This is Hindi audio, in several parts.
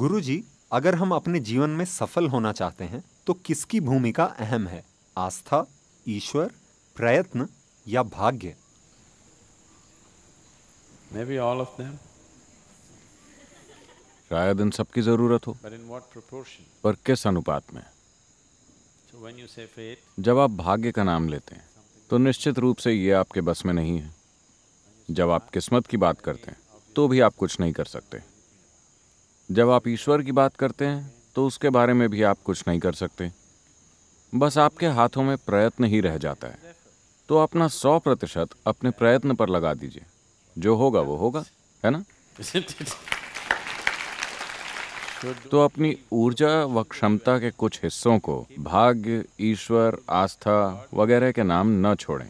गुरु जी अगर हम अपने जीवन में सफल होना चाहते हैं तो किसकी भूमिका अहम है आस्था ईश्वर प्रयत्न या भाग्य may be all of them शायद इन सब की जरूरत हो पर किस अनुपात में जब आप भाग्य का नाम लेते हैं तो निश्चित रूप से ये आपके बस में नहीं है जब आप किस्मत की बात करते हैं तो भी आप कुछ नहीं कर सकते जब आप ईश्वर की बात करते हैं तो उसके बारे में भी आप कुछ नहीं कर सकते बस आपके हाथों में प्रयत्न ही रह जाता है तो अपना सौ प्रतिशत अपने प्रयत्न पर लगा दीजिए जो होगा वो होगा है ना तो अपनी ऊर्जा व क्षमता के कुछ हिस्सों को भाग्य ईश्वर आस्था वगैरह के नाम न छोड़ें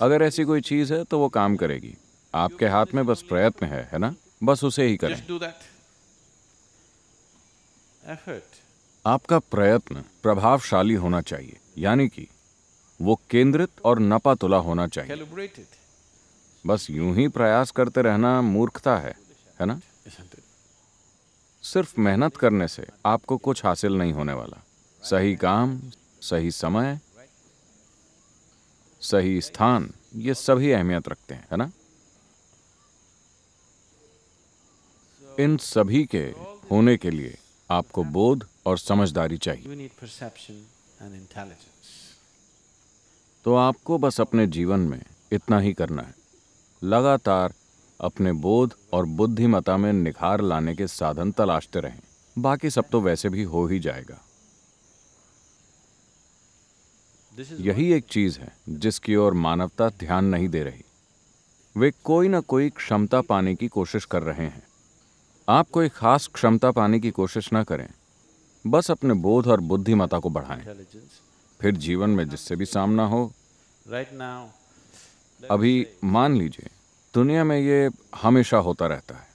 अगर ऐसी कोई चीज है तो वो काम करेगी आपके हाथ में बस प्रयत्न है है ना बस उसे ही करें आपका प्रयत्न प्रभावशाली होना चाहिए यानी कि वो केंद्रित और नपातुला होना चाहिए बस यूं ही प्रयास करते रहना मूर्खता है है ना सिर्फ मेहनत करने से आपको कुछ हासिल नहीं होने वाला सही काम सही समय सही स्थान ये सभी अहमियत रखते हैं है ना इन सभी के होने के लिए आपको बोध और समझदारी चाहिए तो आपको बस अपने जीवन में इतना ही करना है लगातार अपने बोध और बुद्धिमता में निखार लाने के साधन तलाशते रहें बाकी सब तो वैसे भी हो ही जाएगा यही एक चीज है जिसकी ओर मानवता ध्यान नहीं दे रही वे कोई ना कोई क्षमता पाने की कोशिश कर रहे हैं आप कोई खास क्षमता पाने की कोशिश ना करें बस अपने बोध और बुद्धिमता को बढ़ाएं फिर जीवन में जिससे भी सामना हो राइट अभी मान लीजिए दुनिया में ये हमेशा होता रहता है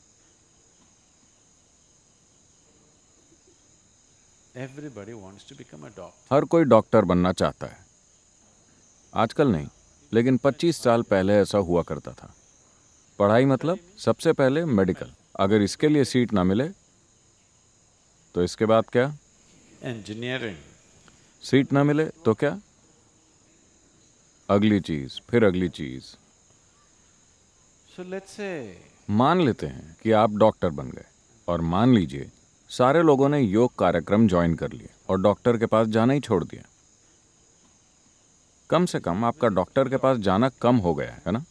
हर कोई डॉक्टर बनना चाहता है आजकल नहीं लेकिन 25 साल पहले ऐसा हुआ करता था पढ़ाई मतलब सबसे पहले मेडिकल अगर इसके लिए सीट ना मिले तो इसके बाद क्या इंजीनियरिंग सीट ना मिले तो क्या अगली चीज फिर अगली चीज so let's मान लेते हैं कि आप डॉक्टर बन गए और मान लीजिए सारे लोगों ने योग कार्यक्रम ज्वाइन कर लिए और डॉक्टर के पास जाना ही छोड़ दिया कम से कम आपका डॉक्टर के पास जाना कम हो गया है ना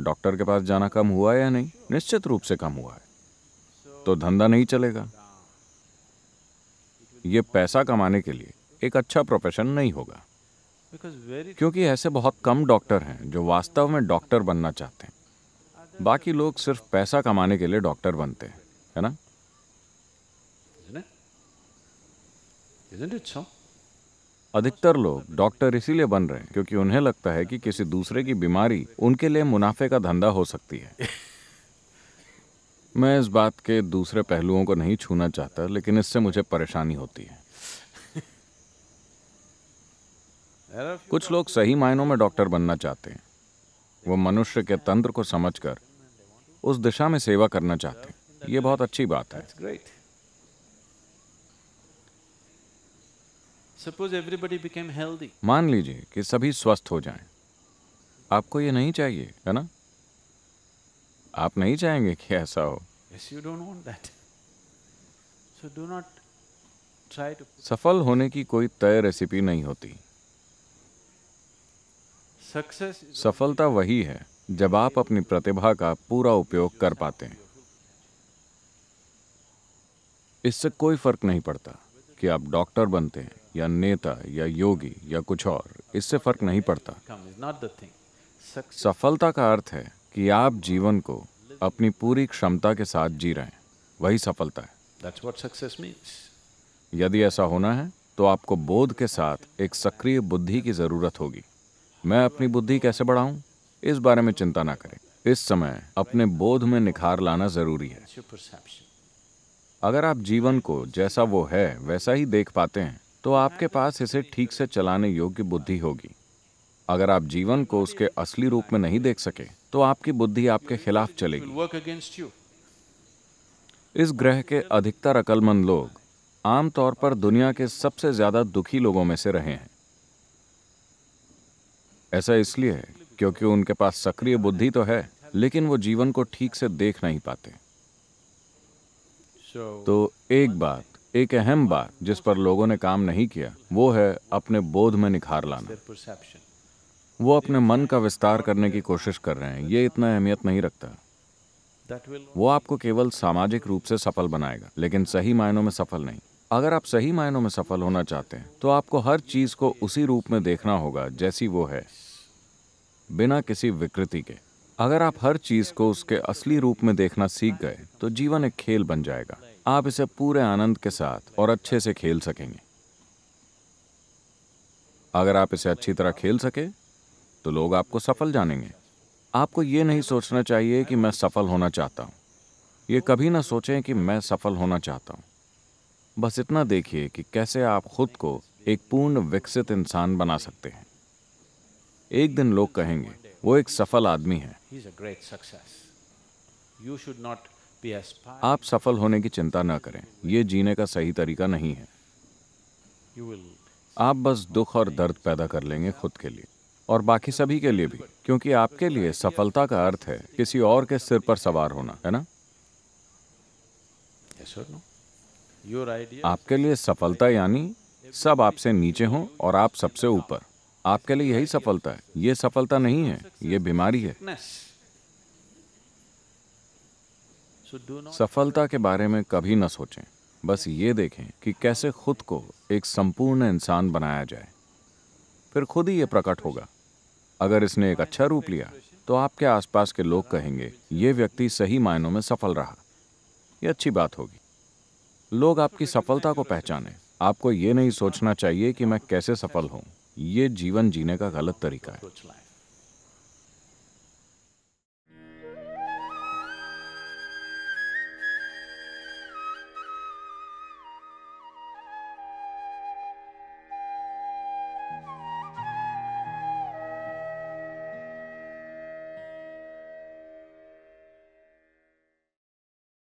डॉक्टर के पास जाना कम हुआ या नहीं निश्चित रूप से कम हुआ है तो धंधा नहीं चलेगा ये पैसा कमाने के लिए एक अच्छा प्रोफेशन नहीं होगा क्योंकि ऐसे बहुत कम डॉक्टर हैं जो वास्तव में डॉक्टर बनना चाहते हैं बाकी लोग सिर्फ पैसा कमाने के लिए डॉक्टर बनते हैं है ना Isn't it so? अधिकतर लोग डॉक्टर इसीलिए बन रहे हैं क्योंकि उन्हें लगता है कि किसी दूसरे की बीमारी उनके लिए मुनाफे का धंधा हो सकती है मैं इस बात के दूसरे पहलुओं को नहीं छूना चाहता लेकिन इससे मुझे परेशानी होती है कुछ लोग सही मायनों में डॉक्टर बनना चाहते हैं वो मनुष्य के तंत्र को समझकर उस दिशा में सेवा करना चाहते हैं ये बहुत अच्छी बात है Suppose everybody became healthy. मान लीजिए कि सभी स्वस्थ हो जाएं। आपको ये नहीं चाहिए है ना आप नहीं चाहेंगे कि ऐसा हो Yes, you don't want that. So do not try to. सफल होने की कोई तय रेसिपी नहीं होती Success सफलता वही है जब आप अपनी प्रतिभा का पूरा उपयोग कर पाते हैं इससे कोई फर्क नहीं पड़ता कि आप डॉक्टर बनते हैं या नेता या योगी या कुछ और इससे फर्क नहीं पड़ता सफलता का अर्थ है कि आप जीवन को अपनी पूरी क्षमता के साथ जी रहे हैं वही सफलता है यदि ऐसा होना है तो आपको बोध के साथ एक सक्रिय बुद्धि की जरूरत होगी मैं अपनी बुद्धि कैसे बढ़ाऊं इस बारे में चिंता ना करें इस समय अपने बोध में निखार लाना जरूरी है अगर आप जीवन को जैसा वो है वैसा ही देख पाते हैं तो आपके पास इसे ठीक से चलाने योग्य बुद्धि होगी अगर आप जीवन को उसके असली रूप में नहीं देख सके तो आपकी बुद्धि आपके खिलाफ चलेगी इस ग्रह के अधिकतर अकलमंद लोग आमतौर पर दुनिया के सबसे ज्यादा दुखी लोगों में से रहे हैं ऐसा इसलिए क्योंकि उनके पास सक्रिय बुद्धि तो है लेकिन वो जीवन को ठीक से देख नहीं पाते तो एक बात एक अहम बात जिस पर लोगों ने काम नहीं किया वो है अपने बोध में निखार लाना वो अपने मन का विस्तार करने की कोशिश कर रहे हैं ये इतना अहमियत नहीं रखता वो आपको केवल सामाजिक रूप से सफल बनाएगा लेकिन सही मायनों में सफल नहीं अगर आप सही मायनों में सफल होना चाहते हैं तो आपको हर चीज को उसी रूप में देखना होगा जैसी वो है बिना किसी विकृति के अगर आप हर चीज को उसके असली रूप में देखना सीख गए तो जीवन एक खेल बन जाएगा आप इसे पूरे आनंद के साथ और अच्छे से खेल सकेंगे अगर आप इसे अच्छी तरह खेल सके तो लोग आपको सफल जानेंगे आपको ये नहीं सोचना चाहिए कि मैं सफल होना चाहता हूँ ये कभी ना सोचें कि मैं सफल होना चाहता हूँ बस इतना देखिए कि कैसे आप खुद को एक पूर्ण विकसित इंसान बना सकते हैं एक दिन लोग कहेंगे वो एक सफल आदमी है आप सफल होने की चिंता न करें ये जीने का सही तरीका नहीं है आप बस दुख और दर्द पैदा कर लेंगे खुद के लिए और बाकी सभी के लिए भी क्योंकि आपके लिए सफलता का अर्थ है किसी और के सिर पर सवार होना है ना आपके लिए सफलता यानी सब आपसे नीचे हों और आप सबसे ऊपर आपके लिए यही सफलता है ये सफलता नहीं है ये बीमारी है सफलता के बारे में कभी न सोचें बस ये देखें कि कैसे खुद को एक संपूर्ण इंसान बनाया जाए फिर खुद ही ये प्रकट होगा अगर इसने एक अच्छा रूप लिया तो आपके आसपास के लोग कहेंगे ये व्यक्ति सही मायनों में सफल रहा ये अच्छी बात होगी लोग आपकी सफलता को पहचानें आपको ये नहीं सोचना चाहिए कि मैं कैसे सफल हूँ ये जीवन जीने का गलत तरीका है